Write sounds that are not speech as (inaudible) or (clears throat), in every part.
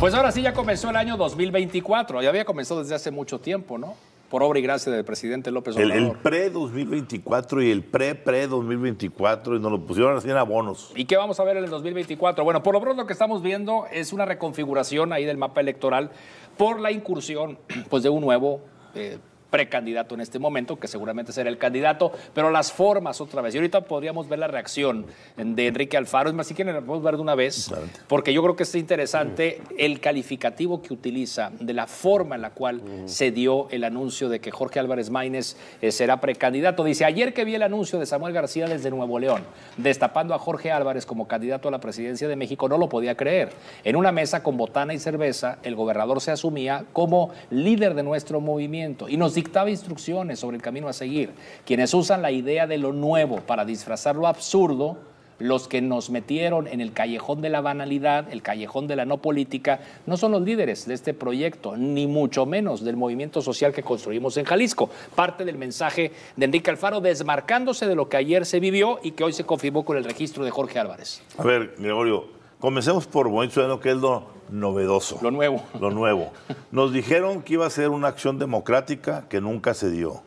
Pues ahora sí, ya comenzó el año 2024. Ya había comenzado desde hace mucho tiempo, ¿no? Por obra y gracia del presidente López Obrador. El, pre-2024 y el pre-pre-2024, y nos lo pusieron así en abonos. ¿Y qué vamos a ver en el 2024? Bueno, por lo pronto lo que estamos viendo es una reconfiguración ahí del mapa electoral por la incursión (clears throat) pues, de un nuevo eh, precandidato en este momento, que seguramente será el candidato, pero las formas otra vez. Y ahorita podríamos ver la reacción de Enrique Alfaro, es más, si quieren la podemos ver de una vez, porque yo creo que es interesante el calificativo que utiliza de la forma en la cual mm. se dio el anuncio de que Jorge Álvarez Maínez eh, será precandidato. Dice, ayer que vi el anuncio de Samuel García desde Nuevo León, destapando a Jorge Álvarez como candidato a la presidencia de México, no lo podía creer. En una mesa con botana y cerveza, el gobernador se asumía como líder de nuestro movimiento y nos dictaba instrucciones sobre el camino a seguir. Quienes usan la idea de lo nuevo para disfrazar lo absurdo, los que nos metieron en el callejón de la banalidad, el callejón de la no política, no son los líderes de este proyecto, ni mucho menos del movimiento social que construimos en Jalisco. Parte del mensaje de Enrique Alfaro desmarcándose de lo que ayer se vivió y que hoy se confirmó con el registro de Jorge Álvarez. A ver, Gregorio, comencemos por buen ciudadano, que es lo, novedoso. Lo nuevo. (laughs) Lo nuevo. Nos dijeron que iba a ser una acción democrática que nunca se dio.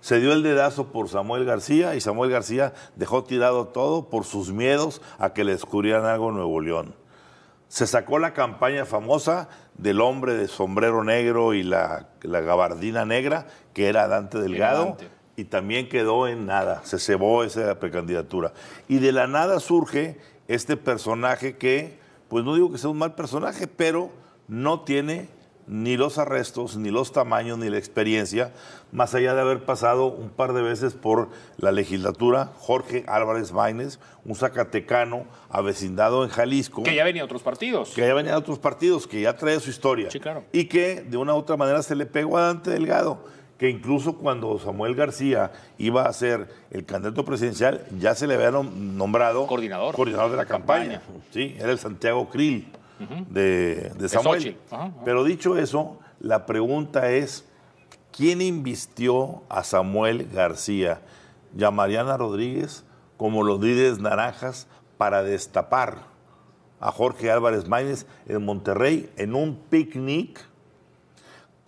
Se dio el dedazo por Samuel García y Samuel García dejó tirado todo por sus miedos a que le descubrieran algo en Nuevo León. Se sacó la campaña famosa del hombre de sombrero negro y la, gabardina negra, que era Dante Delgado, y también quedó en nada. Se cebó esa precandidatura. Y de la nada surge este personaje que pues no digo que sea un mal personaje, pero no tiene ni los arrestos, ni los tamaños, ni la experiencia, más allá de haber pasado un par de veces por la legislatura, Jorge Álvarez Maínez, un zacatecano avecindado en Jalisco. Que ya venía a otros partidos. Que ya venía a otros partidos, que ya trae su historia. Sí, claro. Y que de una u otra manera se le pegó a Dante Delgado que incluso cuando Samuel García iba a ser el candidato presidencial, ya se le había nombrado coordinador, coordinador de la campaña. ¿sí? Era el Santiago Krill de, Samuel. Pero dicho eso, la pregunta es, ¿quién invistió a Samuel García ¿Ya Mariana Rodríguez como los líderes naranjas para destapar a Jorge Álvarez Maínez en Monterrey en un picnic?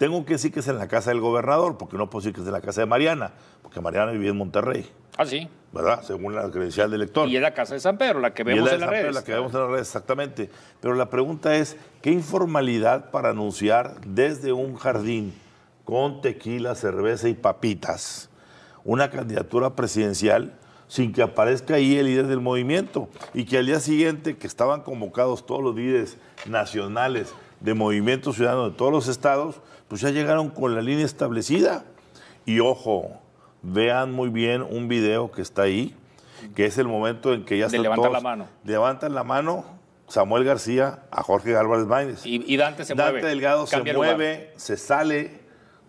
Tengo que decir que es en la casa del gobernador, porque no puedo decir que es en la casa de Mariana, porque Mariana vivía en Monterrey. Ah, sí. ¿Verdad? Según la credencial del elector. Y es la casa de San Pedro, la que vemos la en la que vemos en las redes, exactamente. Pero la pregunta es, ¿qué informalidad para anunciar desde un jardín con tequila, cerveza y papitas una candidatura presidencial sin que aparezca ahí el líder del movimiento? Y que al día siguiente, que estaban convocados todos los líderes nacionales de Movimiento Ciudadano de todos los estados, pues ya llegaron con la línea establecida. Y ojo, vean muy bien un video que está ahí, que es el momento en que ya se levantan la mano. Levantan la mano Samuel García a Jorge Álvarez Maínez. Y, Dante se mueve. Dante Delgado se mueve, se sale.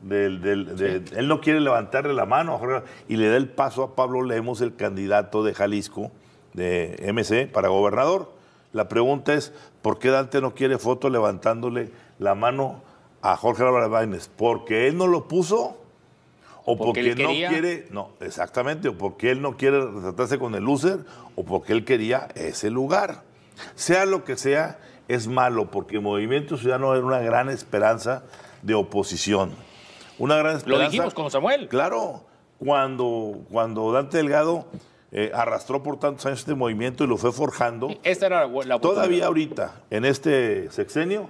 él no quiere levantarle la mano y le da el paso a Pablo Lemos, el candidato de Jalisco, de MC, para gobernador. La pregunta es, ¿por qué Dante no quiere foto levantándole la mano a Jorge Álvarez Baines? ¿Porque él no lo puso? ¿O porque, él no quiere, no, exactamente, o porque él no quiere tratarse con el loser, o porque él quería ese lugar? Sea lo que sea, es malo, porque el Movimiento Ciudadano era una gran esperanza de oposición. Una gran esperanza. Lo dijimos con Samuel. Claro, cuando, cuando Dante Delgado eh, arrastró por tantos años este movimiento y lo fue forjando. Esta Todavía ahorita, en este sexenio,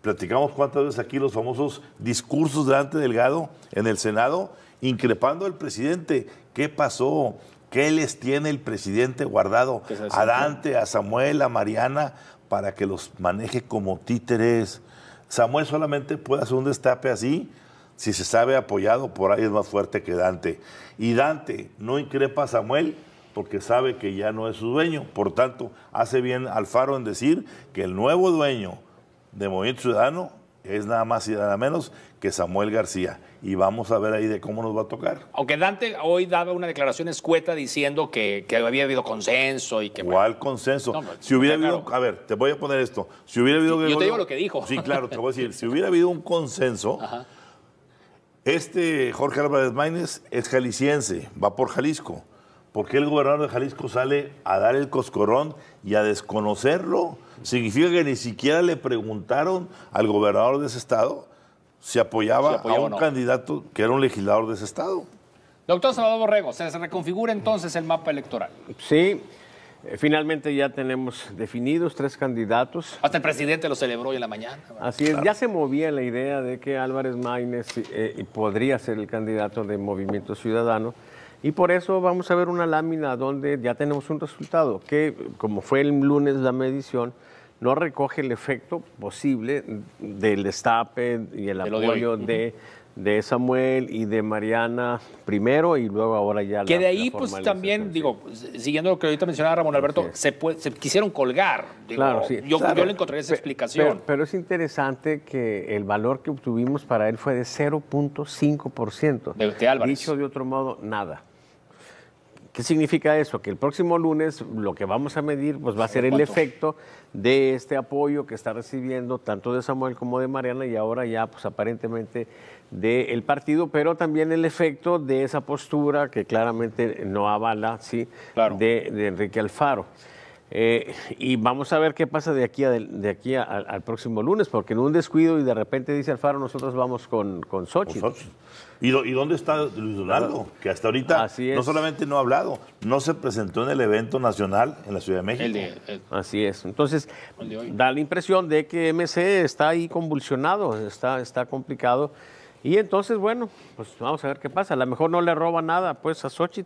platicamos cuántas veces aquí los famosos discursos de Dante Delgado en el Senado, increpando al presidente. ¿Qué pasó? ¿Qué les tiene el presidente guardado a Dante, a Samuel, a Mariana, para que los maneje como títeres? Samuel solamente puede hacer un destape así si se sabe apoyado, por ahí es más fuerte que Dante. Y Dante no increpa a Samuel porque sabe que ya no es su dueño. Por tanto, hace bien Alfaro en decir que el nuevo dueño de Movimiento Ciudadano es nada más y nada menos que Samuel García. Y vamos a ver ahí de cómo nos va a tocar. Aunque Dante hoy daba una declaración escueta diciendo que, había habido consenso y que... ¿Cuál consenso? si hubiera habido... A ver, te voy a poner esto. Si hubiera habido... Yo te digo lo que dijo. Sí, claro, te voy a decir. (laughs) si hubiera habido un consenso... Este Jorge Álvarez Maínez es jalisciense, va por Jalisco. ¿Por qué el gobernador de Jalisco sale a dar el coscorón y a desconocerlo? ¿Significa que ni siquiera le preguntaron al gobernador de ese estado si apoyaba, a un candidato que era un legislador de ese estado? Doctor Salvador Borrego, se reconfigura entonces el mapa electoral. Sí, eh, finalmente ya tenemos definidos tres candidatos. Hasta el presidente lo celebró hoy en la mañana. Así es, ya se movía la idea de que Álvarez Maínez eh, eh, podría ser el candidato de Movimiento Ciudadano. Y por eso vamos a ver una lámina donde ya tenemos un resultado, que como fue el lunes la medición, no recoge el efecto posible del destape y el apoyo de de Samuel y de Mariana primero y luego ahora ya que de ahí pues también digo pues, siguiendo lo que ahorita mencionaba Ramón Alberto se, se, quisieron colgar claro, sí, yo, le encontré esa explicación pero, es interesante que el valor que obtuvimos para él fue de 0.5% de, de dicho de otro modo nada ¿Qué significa eso? Que el próximo lunes lo que vamos a medir pues, va a ser el efecto de este apoyo que está recibiendo tanto de Samuel como de Mariana y ahora ya pues aparentemente del partido, pero también el efecto de esa postura que claramente no avala ¿sí? de Enrique Alfaro. Eh, y vamos a ver qué pasa de aquí, de aquí al próximo lunes, porque en un descuido y de repente dice Alfaro, nosotros vamos con, con Sochi. ¿Y, dónde está Luis Donaldo? Ah, que hasta ahorita no solamente no ha hablado, no se presentó en el evento nacional en la Ciudad de México. Así es. Entonces, da la impresión de que MC está ahí convulsionado, está, está complicado. Y entonces, bueno, pues vamos a ver qué pasa. A lo mejor no le roba nada pues a Sochi.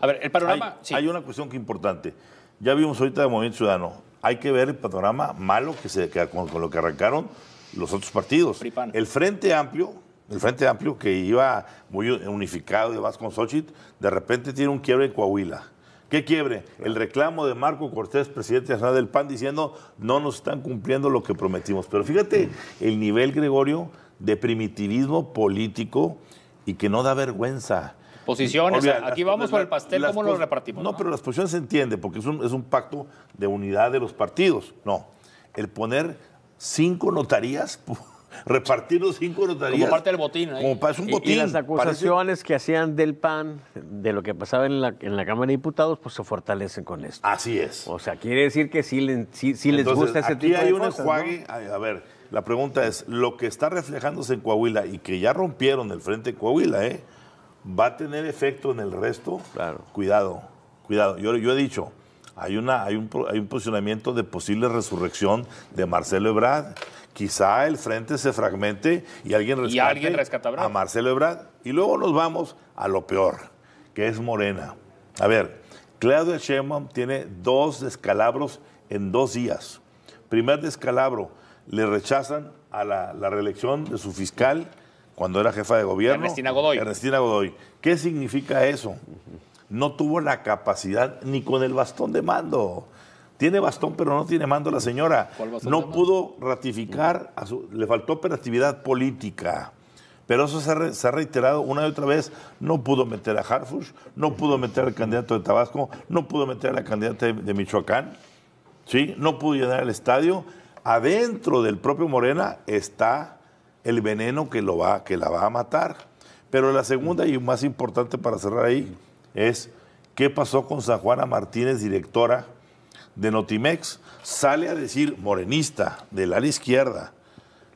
A ver, el panorama. Hay, una cuestión que importante ya vimos ahorita de Movimiento Ciudadano. Hay que ver el panorama malo que se, que, con, lo que arrancaron los otros partidos. El Frente Amplio, el Frente Amplio que iba muy unificado y demás con Xochitl, de repente tiene un quiebre en Coahuila. ¿Qué quiebre? El reclamo de Marco Cortés, presidente de nacional del PAN, diciendo no nos están cumpliendo lo que prometimos. Pero fíjate el nivel, Gregorio, de primitivismo político y que no da vergüenza posiciones. Aquí vamos por el pastel, ¿cómo lo repartimos? No, pero las posiciones se entiende, porque es un, pacto de unidad de los partidos. No. El poner cinco notarías (laughs) repartir los cinco notarías. Como parte del botín. ¿eh? Como un botín. Y, las acusaciones que hacían del PAN, de lo que pasaba en la, Cámara de Diputados, pues se fortalecen con esto. Así es. O sea, quiere decir que sí, les gusta ese tipo hay de un hay a, a ver, la pregunta es, lo que está reflejándose en Coahuila y que ya rompieron el frente Coahuila, ¿eh? va a tener efecto en el resto, claro. cuidado, cuidado. Yo, he dicho, hay, un, posicionamiento de posible resurrección de Marcelo Ebrard. Quizá el frente se fragmente y alguien rescate a, Marcelo Ebrard. Y luego nos vamos a lo peor, que es Morena. A ver, Claudio Sheinbaum tiene dos descalabros en dos días. Primer descalabro, le rechazan a la reelección de su fiscal cuando era jefa de gobierno. Ernestina Godoy. Ernestina Godoy. ¿Qué significa eso? No tuvo la capacidad ni con el bastón de mando. Tiene bastón, pero no tiene mando la señora. No pudo ratificar, le faltó operatividad política. Pero eso se ha, reiterado una y otra vez. No pudo meter a Harfush, no pudo meter al candidato de Tabasco, no pudo meter a la candidata de, de Michoacán, ¿sí? no pudo llenar el estadio. Adentro del propio Morena está el veneno que, lo va, que la va a matar. Pero la segunda y más importante para cerrar ahí es qué pasó con San Juana Martínez, directora de Notimex. Sale a decir, morenista, del la izquierda,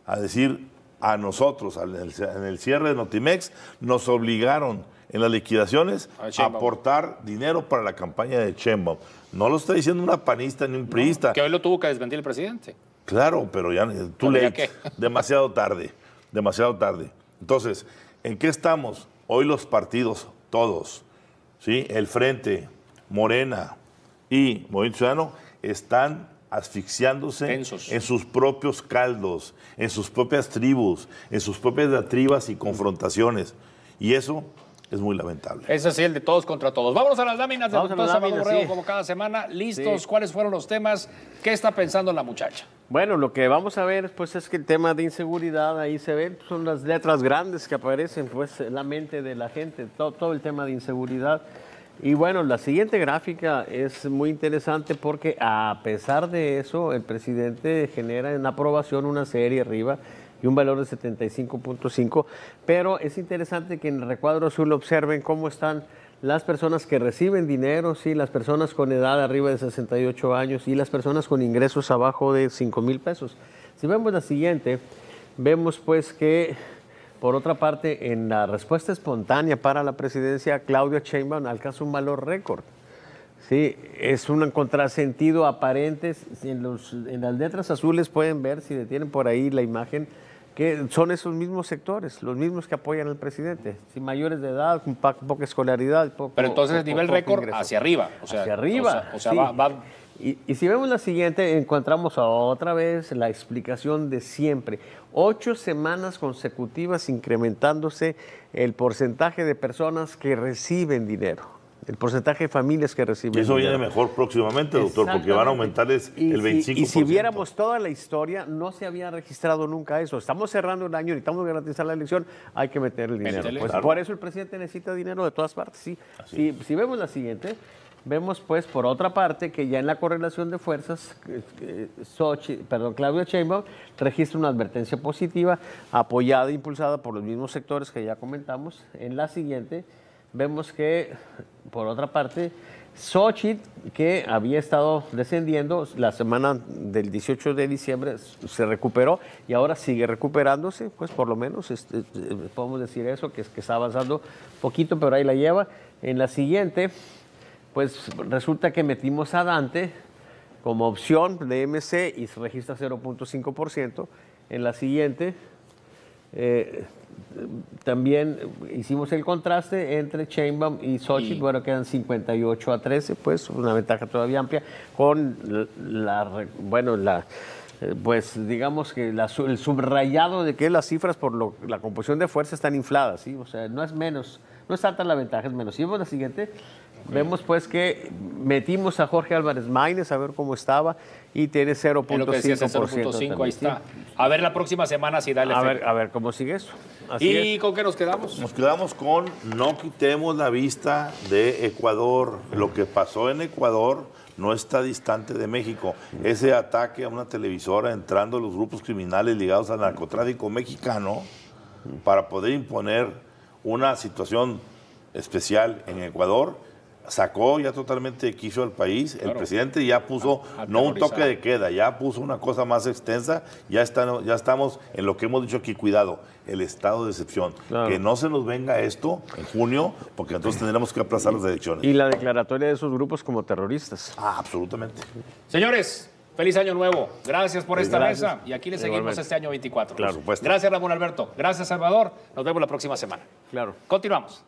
a decir a nosotros, en el cierre de Notimex, nos obligaron en las liquidaciones a aportar dinero para la campaña de chembo No lo está diciendo una panista ni un priista. que hoy lo tuvo que desmentir el presidente. Claro, pero ya tú lees (laughs) demasiado tarde, demasiado tarde. Entonces, ¿en qué estamos? Hoy los partidos, todos, ¿sí? El Frente, Morena y Movimiento Ciudadano están asfixiándose en sus propios caldos, en sus propias tribus, en sus propias tribas y confrontaciones. Y eso es muy lamentable. Ese es el de todos contra todos. vamos a las láminas del doctor Sábado como cada semana. ¿Listos? ¿Cuáles fueron los temas? ¿Qué está pensando la muchacha? Bueno, lo que vamos a ver, pues, es que el tema de inseguridad ahí se ve, son las letras grandes que aparecen, pues, en la mente de la gente, todo el tema de inseguridad. Y bueno, la siguiente gráfica es muy interesante porque a pesar de eso, el presidente genera en aprobación una serie arriba y un valor de 75.5. Pero es interesante que en el recuadro azul observen cómo están las personas que reciben dinero, las personas con edad arriba de 68 años y las personas con ingresos abajo de 5 mil pesos. Si vemos la siguiente, vemos pues que por otra parte en la respuesta espontánea para la presidencia, Claudia Sheinbaum alcanza un valor récord. Sí, es un contrasentido aparente. En, en las letras azules pueden ver, si detienen por ahí la imagen, que son esos mismos sectores, los mismos que apoyan al presidente, sin mayores de edad, con poca escolaridad. Pero entonces el nivel récord hacia arriba. O sea, hacia arriba. va, y, si vemos la siguiente, encontramos otra vez la explicación de siempre. Ocho semanas consecutivas incrementándose el porcentaje de personas que reciben dinero. El porcentaje de familias que reciben. eso viene mejor próximamente, doctor, porque van a aumentar el 25%. y si viéramos toda la historia, no se había registrado nunca eso. Estamos cerrando un año, y necesitamos garantizar la elección, hay que meter el dinero. Pues, por eso el presidente necesita dinero de todas partes. Sí. Si, vemos la siguiente, vemos pues por otra parte que ya en la correlación de fuerzas, eh, eh, perdón, Claudio Sheinbaum registra una advertencia positiva apoyada e impulsada por los mismos sectores que ya comentamos. En la siguiente vemos que, por otra parte, Sochi, que había estado descendiendo la semana del 18 de diciembre, se recuperó y ahora sigue recuperándose, pues por lo menos este, eh, podemos decir eso, que, que está avanzando poquito, pero ahí la lleva. En la siguiente, pues resulta que metimos a Dante como opción de MC y se registra 0.5%. En la siguiente, eh, también hicimos el contraste entre Chainbaum y Sochi, bueno, quedan 58 a 13, pues una ventaja todavía amplia, con la, bueno, la, eh, pues digamos que el subrayado de que las cifras por la composición de fuerza están infladas, ¿sí? o sea, no es menos, no es tanta la ventaja, es menos. y la siguiente, Vemos pues que metimos a Jorge Álvarez Maínez a ver cómo estaba y tiene 0.5%. ahí está. A ver la próxima semana si da a Ver, a ver cómo sigue eso. ¿Y con qué nos quedamos? Nos quedamos con no quitemos la vista de Ecuador. Lo que pasó en Ecuador no está distante de México. Ese ataque a una televisora entrando los grupos criminales ligados al narcotráfico mexicano para poder imponer una situación especial en Ecuador sacó ya totalmente de quicio al país. El presidente ya puso, no un toque de queda, ya puso una cosa más extensa. Ya, ya estamos en lo que hemos dicho aquí, cuidado, el estado de excepción. Que no se nos venga esto en junio, porque entonces tendremos que aplazar las elecciones. Y la declaratoria de esos grupos como terroristas. Ah, absolutamente. Señores, Feliz año nuevo. Gracias por esta mesa. Y aquí le seguimos este año 24. Claro, pues. Gracias, Ramón Alberto. Gracias, Salvador. Nos vemos la próxima semana. Claro. Continuamos.